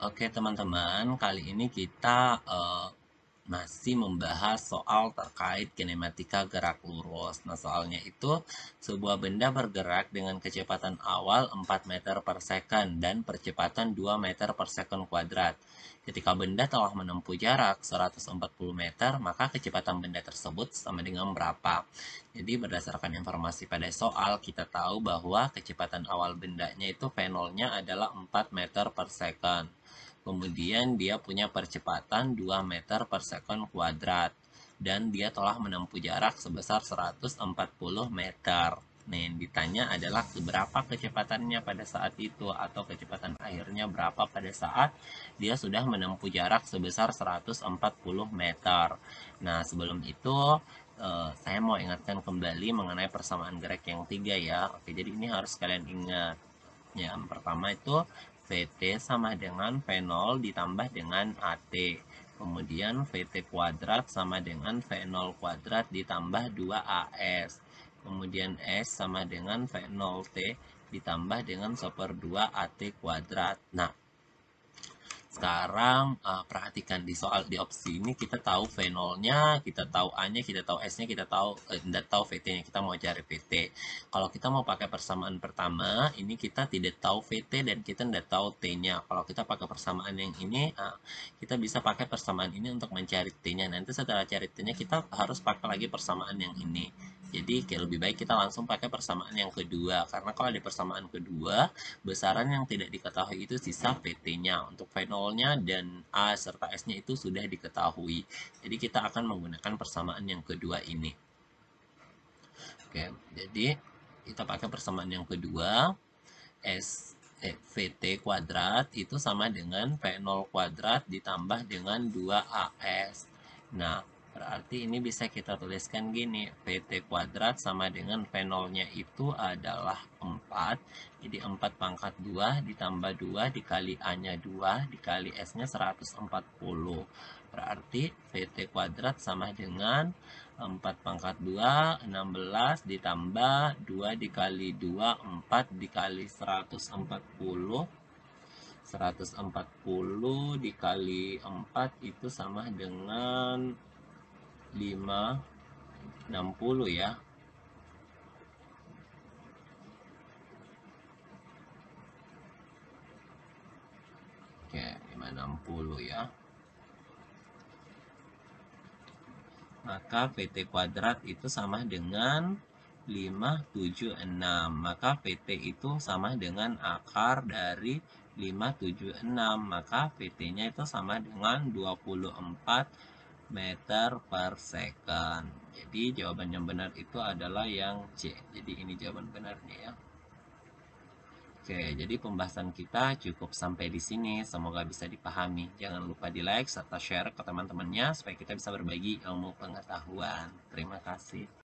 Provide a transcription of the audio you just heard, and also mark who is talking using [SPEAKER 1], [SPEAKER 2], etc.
[SPEAKER 1] Oke teman-teman, kali ini kita uh, masih membahas soal terkait kinematika gerak lurus. Nah soalnya itu sebuah benda bergerak dengan kecepatan awal 4 meter per second dan percepatan 2 meter per second kuadrat. Ketika benda telah menempuh jarak 140 meter, maka kecepatan benda tersebut sama dengan berapa? Jadi berdasarkan informasi pada soal, kita tahu bahwa kecepatan awal bendanya itu V0-nya adalah 4 meter per second. Kemudian dia punya percepatan 2 meter per second kuadrat. Dan dia telah menempuh jarak sebesar 140 meter. Nah, yang ditanya adalah seberapa kecepatannya pada saat itu atau kecepatan akhirnya berapa pada saat dia sudah menempuh jarak sebesar 140 meter. Nah, sebelum itu eh, saya mau ingatkan kembali mengenai persamaan gerak yang tiga ya. Oke, jadi ini harus kalian ingat. Ya, yang pertama itu VT sama dengan V0 ditambah dengan AT. Kemudian VT kuadrat sama dengan V0 kuadrat ditambah 2AS. Kemudian S sama dengan V0T ditambah dengan 1 2 AT kuadrat. Nah, sekarang uh, perhatikan di soal di opsi ini kita tahu fenolnya, kita tahu A-nya, kita tahu S-nya, kita tahu tidak eh, tahu VT-nya. Kita mau cari VT. Kalau kita mau pakai persamaan pertama, ini kita tidak tahu VT dan kita tidak tahu T-nya. Kalau kita pakai persamaan yang ini, uh, kita bisa pakai persamaan ini untuk mencari T-nya. Nanti setelah cari T-nya kita harus pakai lagi persamaan yang ini. Jadi kayak lebih baik kita langsung pakai persamaan yang kedua karena kalau di persamaan kedua besaran yang tidak diketahui itu sisa PT-nya untuk v0-nya dan A serta S-nya itu sudah diketahui. Jadi kita akan menggunakan persamaan yang kedua ini. Oke, jadi kita pakai persamaan yang kedua S eh, VT kuadrat itu sama dengan P0 kuadrat ditambah dengan 2AS. Nah, Berarti ini bisa kita tuliskan gini, PT kuadrat sama dengan V0-nya itu adalah 4. Jadi 4 pangkat 2 ditambah 2 dikali A-nya 2 dikali S-nya 140. Berarti PT kuadrat sama dengan 4 pangkat 2, 16 ditambah 2 dikali 2, 4 dikali 140 140 dikali 4 itu sama dengan 5 60 ya Oke 560 ya maka PT kuadrat itu sama dengan 576 maka PT itu sama dengan akar dari 576 maka pt nya itu sama dengan 24 meter per second. Jadi jawaban yang benar itu adalah yang C. Jadi ini jawaban benarnya ya. Oke, jadi pembahasan kita cukup sampai di sini. Semoga bisa dipahami. Jangan lupa di like serta share ke teman-temannya supaya kita bisa berbagi ilmu pengetahuan. Terima kasih.